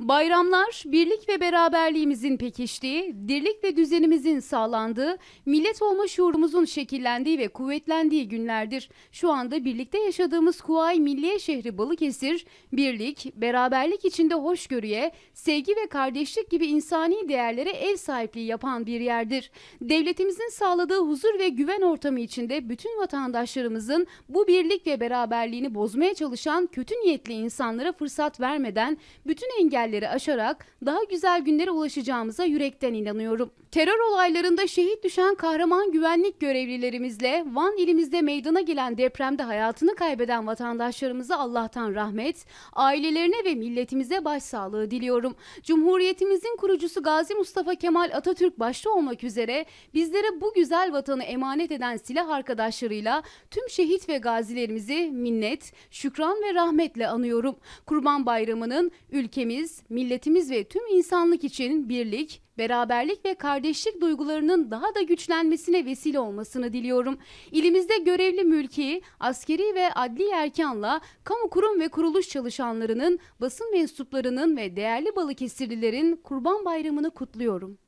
Bayramlar birlik ve beraberliğimizin pekiştiği, dirlik ve düzenimizin sağlandığı, millet olma şuurumuzun şekillendiği ve kuvvetlendiği günlerdir. Şu anda birlikte yaşadığımız Kuvayi Milliye şehri Balıkesir, birlik, beraberlik içinde hoşgörüye, sevgi ve kardeşlik gibi insani değerlere ev sahipliği yapan bir yerdir. Devletimizin sağladığı huzur ve güven ortamı içinde bütün vatandaşlarımızın bu birlik ve beraberliğini bozmaya çalışan kötü niyetli insanlara fırsat vermeden bütün engel engelleri aşarak daha güzel günlere ulaşacağımıza yürekten inanıyorum. Terör olaylarında şehit düşen kahraman güvenlik görevlilerimizle Van ilimizde meydana gelen depremde hayatını kaybeden vatandaşlarımıza Allah'tan rahmet, ailelerine ve milletimize başsağlığı diliyorum. Cumhuriyetimizin kurucusu Gazi Mustafa Kemal Atatürk başta olmak üzere bizlere bu güzel vatanı emanet eden silah arkadaşlarıyla tüm şehit ve gazilerimizi minnet, şükran ve rahmetle anıyorum. Kurban Bayramı'nın ülkemiz, milletimiz ve tüm insanlık için birlik, beraberlik ve kardeşlik duygularının daha da güçlenmesine vesile olmasını diliyorum. İlimizde görevli mülki, askeri ve adli erkanla kamu kurum ve kuruluş çalışanlarının, basın mensuplarının ve değerli Balıkesirlilerin Kurban Bayramı'nı kutluyorum.